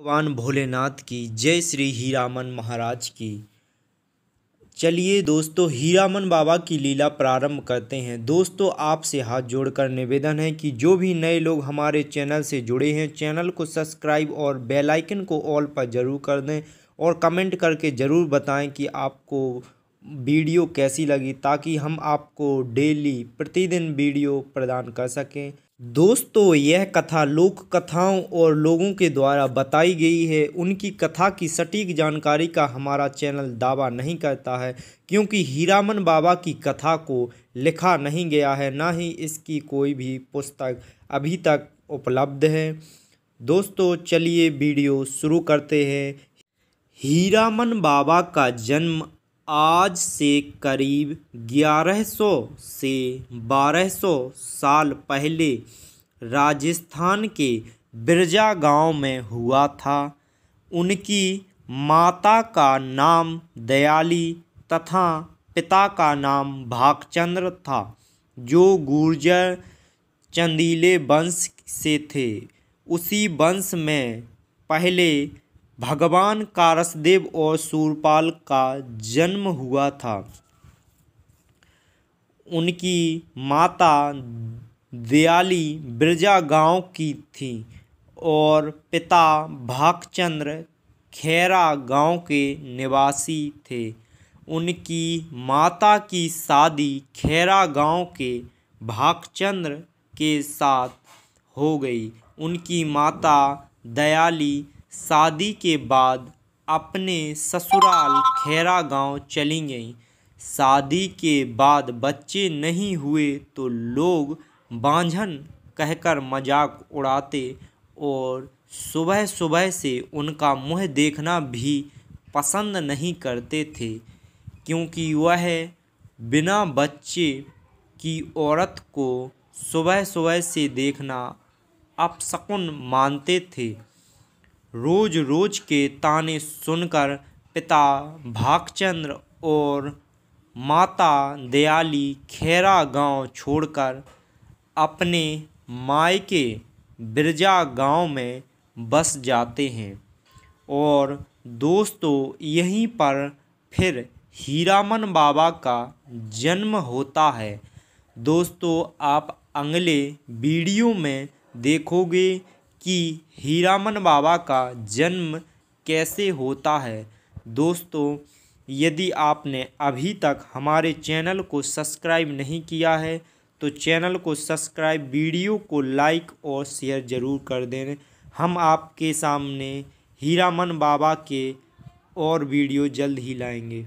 भगवान भोलेनाथ की जय श्री हीरामन महाराज की चलिए दोस्तों हीरामन बाबा की लीला प्रारंभ करते हैं दोस्तों आपसे हाथ जोड़कर निवेदन है कि जो भी नए लोग हमारे चैनल से जुड़े हैं चैनल को सब्सक्राइब और बेल आइकन को ऑल पर ज़रूर कर दें और कमेंट करके ज़रूर बताएं कि आपको वीडियो कैसी लगी ताकि हम आपको डेली प्रतिदिन वीडियो प्रदान कर सकें दोस्तों यह कथा लोक कथाओं और लोगों के द्वारा बताई गई है उनकी कथा की सटीक जानकारी का हमारा चैनल दावा नहीं करता है क्योंकि हीरामन बाबा की कथा को लिखा नहीं गया है ना ही इसकी कोई भी पुस्तक अभी तक उपलब्ध है दोस्तों चलिए वीडियो शुरू करते हैं हीरामन बाबा का जन्म आज से करीब 1100 से 1200 साल पहले राजस्थान के बिरजा गांव में हुआ था उनकी माता का नाम दयाली तथा पिता का नाम भागचंद्र था जो गुर्जर चंदीले वंश से थे उसी वंश में पहले भगवान कारसदेव और सूरपाल का जन्म हुआ था उनकी माता दयाली ब्रजा गांव की थी और पिता भागचंद्र खैरा गांव के निवासी थे उनकी माता की शादी खैरा गांव के भागचंद्र के साथ हो गई उनकी माता दयाली शादी के बाद अपने ससुराल खैरा गांव चली गईं शादी के बाद बच्चे नहीं हुए तो लोग बांझन कहकर मजाक उड़ाते और सुबह सुबह से उनका मुँह देखना भी पसंद नहीं करते थे क्योंकि वह बिना बच्चे की औरत को सुबह सुबह से देखना अपशकुन मानते थे रोज रोज के ताने सुनकर पिता भागचंद्र और माता दयाली खेरा गांव छोड़कर अपने मायके बिरजा गांव में बस जाते हैं और दोस्तों यहीं पर फिर हीरामन बाबा का जन्म होता है दोस्तों आप अगले वीडियो में देखोगे कि हीरामन बाबा का जन्म कैसे होता है दोस्तों यदि आपने अभी तक हमारे चैनल को सब्सक्राइब नहीं किया है तो चैनल को सब्सक्राइब वीडियो को लाइक और शेयर ज़रूर कर दें हम आपके सामने हीरामन बाबा के और वीडियो जल्द ही लाएंगे